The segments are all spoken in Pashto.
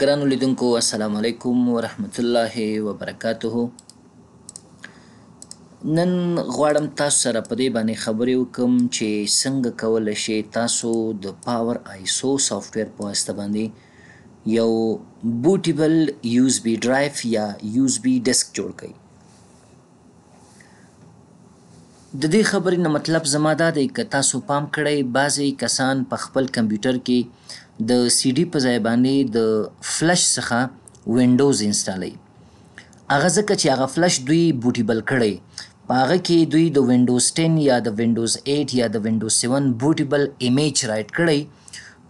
ګران لیدونکو السلام علیکم ورحمت الله وبرکاته نن غواړم تاسو سره په دې باندې خبرې وکم چې څنګه کول شي تاسو د پاور آیسو سافټ ویر په واسطه باندې یو بوټیبل یو اس بی ډرایو یا یو اس بی ډیسک جوړ کړئ د دې خبرې نه مطلب زما دا دی که تاسو پام کړئ بعضې کسان په خپل کمپیوټر کې د سی ډي په ځای باندې د فلش څخه وینډوز انسټالوي هغه ځکه چې هغه فلش دوی بوټي بل کړی په هغه کې دوی د وینډوز 10 یا د وینډوز 8 یا د وینډوز 7 بوټي بل ایمیج رائټ کړی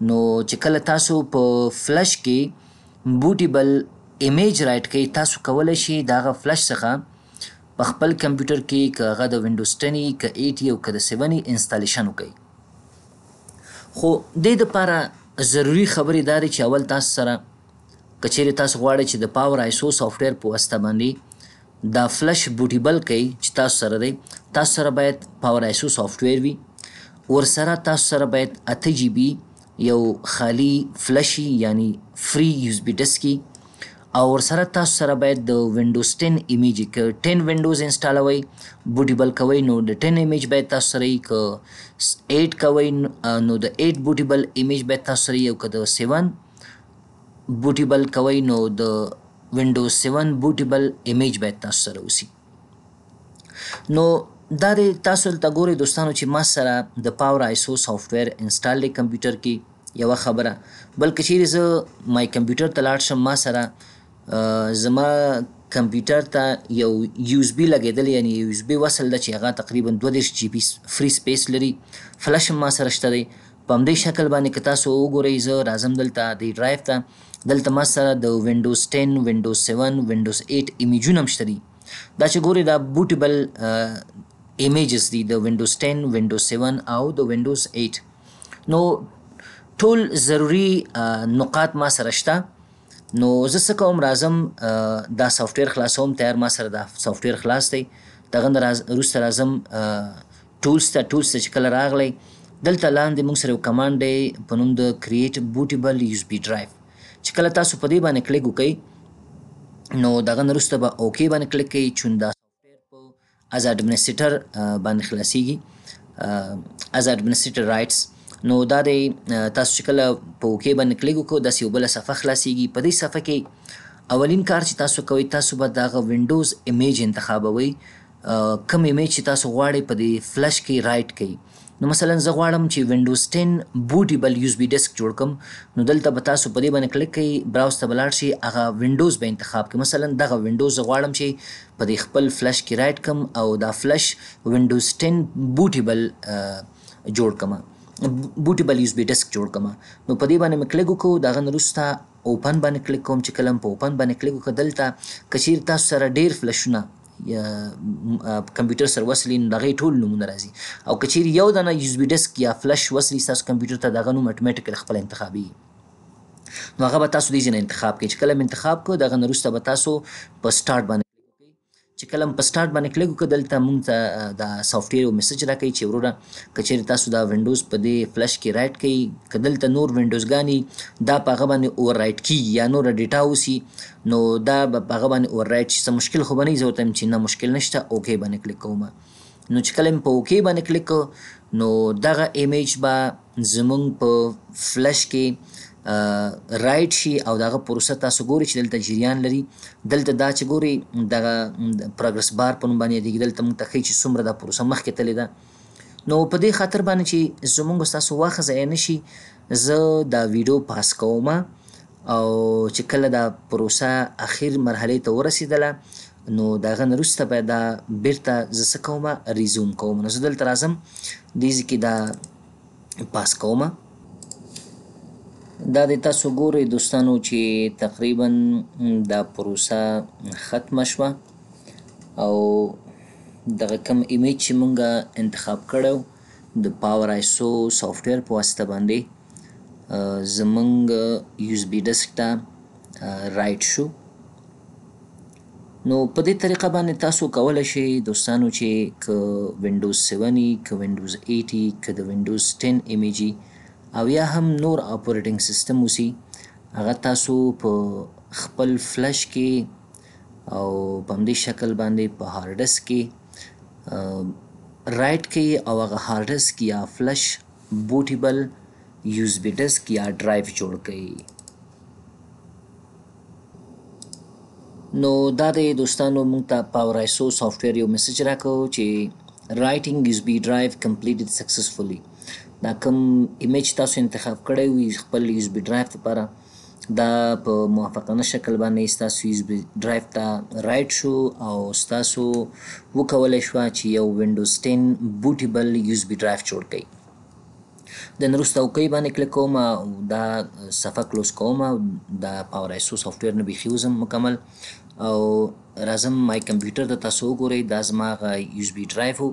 نو چې کله تاسو په فلش کې بوټي بل ایمیج رائټ کړئ تاسو کولای شئ دا غ فلش څخه په خپل کمپیوټر کې کغه د وینډوز 10 ک 8 او ک 7 انسټالیشن وکړئ خو د دې لپاره ضروری خبرې دا دي چې اول تاسو سره که چیرې تاسو غواړئ چې د پاور آیسو سافټویر په واسطه باندې دا فلش بوټیبل کوي چې تاسو سره دی تاسو سره باید پاور آیسو سافټویر وي ورسره تاسو سره باید اته جی بی یو خالی فلشي یعنی فری یوزبي ډیسک او ورسره تاسو سره باید د وینډوز 10 ایمیج ک 10 وینډوز انسټالوي بوټیبل کوي نو د 10 ایمیج باید تاسو سره ک 8 کوي نو د 8 بوټیبل ایمیج باید تاسو سره یو ک د 7 بوټیبل کوي نو د وینډوز 7 بوټیبل ایمیج باید تاسو سره وسی نو دا د تاسو ته ګوري دوستانو چې ما سره د پاور آیسو سافټویر انسټال دی کمپیوټر کې یو خبره بلکې چیرې زه مای کمپیوټر ته لاړ شم ما سره زما کمپیوټر ته یو یو اس بي لګېدلی یعنی یو اس بي وصل ده چې هغه تقریبا دوه دېرش جي بي فری سپیس لري فلش هم ما سره شته دی په همدې شکل باندې که تاسو وګورئ زه راځم دلته دې ډرایو ته دلته ما سره د وینډوز ټین وینډوز سیون وینډوز ایټ ایمیجونه هم شته دي دا چې ګورئ دا بوټیبل ایمیجز دي د وینډوز 10 وینډوز 7 او د وینډوز 8 نو ټول ضروری نقاط ما سره شته نو زه څه کوم راځم دا سافټویر خلاصوم تیار ما سره دا سافټویر خلاص دی دغه نه وروسته راځم ټولز ته ټولز ته چې کله راغلی دلته لاندې موږ سره یو کمانډ دی په نوم د کریټ بوټیبل یو بی ډرایو چې کله تاسو په دې باندې کلیک وکئ نو دغه نرسته به اوکی باندې کلیک کئ چون دا سافټویر په از اډمنسټریټر باندې خلاصيږي از اډمنسټریټر رائټس نو دا د تاسو چې کله په اوکې باندې کلیک وکړو داسې یو بله صفحه خلاصیږي په دې صفحه کې اولین کار چې تاسو کوئ تاسو به دغه ونډوز ایمیج انتخابوئ کم ایمیج چې تاسو غواړئ په دې فلش کې رایټ کړئ نو مثلا زه غواړم چې ونډوز 10 بوټیبل یو اس بي ډیسک جوړ کم نو دلته به تاسو په دې باندې کلیک کړئ براوز ته بلاړ شي هغه ونډوز به انتخاب کړئ مثلا دغه ونډوز زه غواړم چې په دې خپل فلش کې رایټ کم او دا فلش ونډوز 10 بوټیبل جوړ کم بوټي بل یو اس بي ډیسک جوړ کما نو په دې باندې مې کلیک وکړو دا غن رستا اوپن باندې کلیک کوم چې کلم په اوپن باندې کلیک وکړ دلته کثیر تاسو سره ډیر فلشونه یا کمپیوټر سره وصلین دغه ټول نمونه راځي او کچیر یو دنه یو اس بي ډیسک یا فلش وصلی تاسو کمپیوټر ته دغه نو اتوماتیکلی خپل انتخابي نو هغه به تاسو دې ځین انتخاب کې چې کلم انتخاب کو دغه نو رستا به تاسو په سٹارټ باندې چې کلم په سٹارټ باندې کلیک وکړ دلته مونږ ته دا سافټویر یو میسج راکړي چې وروره کچېر تاسو دا وینډوز په دې فلش کې رائټ کړئ کدل ته نور وینډوز غاني دا په هغه باندې اور رائټ کیږي یا نور ډیټا اوسي نو دا په هغه باندې اور رائټ شي مشکل خو بنئ ضرورت هم چې نه مشکل نشته اوکې باندې کلیک کوم نو چې کلم په اوکې باندې کلیک نو دغه ایمیج به زمونږ په فلش کې رایټ شي او دغه پروسه تاسو ګوري چې دلته جریان لري دلته دا چې ګوري دغه پروګرس بار په نوم باندې دی دلته موږ ته ښیي چې څومره دا پروسه مخکې تللی ده نو په دې خاطر باندې چې زمونږ تاسو واخه ځای نشي زه دا ویډیو پاس کوم او چې کله دا پروسه اخیر مرحله ته ورسیدله نو داغه نرسته به دا بیرته زس کومه ریزوم کوم نو زدل ترازم دیز کی دا پاس کومه دا د تاسو ګورئ دوستانو چې تقریبا دا پروسه ختمه شوه او دغه کم ایمیج چې مونږه انتخاب کړو د پاور ایسو سافټویر په واسطه باندې زمونږ یوز بی ډسک ته رایټ شو نو په دې طریقه باندې تاسو کولی شئ دوستانو چې که وینډوز 7 که وینډوز 8 که د وینډوز 10 ایمیجی او یا هم نور اپریټینګ سیستم اوسي هغه تاسو په خپل فلش کې او په همدې شکل باندې په هارد ډیسک کې رائټ کې او هغه هارد ډیسک یا فلش بوټیبل یو اس بی ډیسک یا ډرایو جوړ کړئ نو دا د دوستانو مونږ ته پاور ایسو سافټویر یو میسج راکو چې رائټینګ یو اس بی ډرایو کمپلیټډ سکسسفلی دا کوم ایمیج تاسو انتخاب کړی وي خپل یو اس بي ډرایو لپاره دا په موافقانه شکل باندې تاسو یو اس بي ډرایو ته رائټ شو او تاسو وکولای شو چې یو وینډوز 10 بوټیبل یو اس بي ډرایو جوړ کړئ د نرسته اوکی باندې کلیک کوم او دا صفحه کلوز کوم دا پاور ایسو سافټویر نه بيخیوزم مکمل او راځم مای کمپیوټر ته تاسو وګورئ دا زما غا یو اس بي ډرایو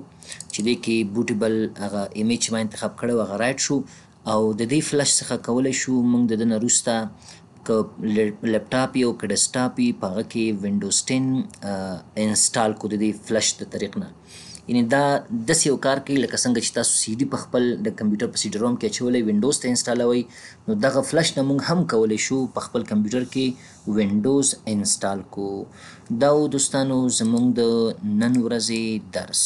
چې دی کې بوټیبل هغه ایمیج ما انتخاب کړو هغه رائټ شو او د دې فلش څخه کولای شو موږ د دنه روستا ک لپټاپ یو ک ډیسکټاپ یې پاغه کې ونډوز 10 انسټال کو د دې فلش د طریق نه یعنی دا د یو کار کوي لکه څنګه چې تاسو سی ډي په خپل د کمپیوټر په سی ډي روم کې اچولې وینډوز ته انسټالوي نو دغه فلش نه موږ هم کولی شو په خپل کمپیوټر کې وینډوز انسټال کو دا دوستانو زموږ د نن ورځې درس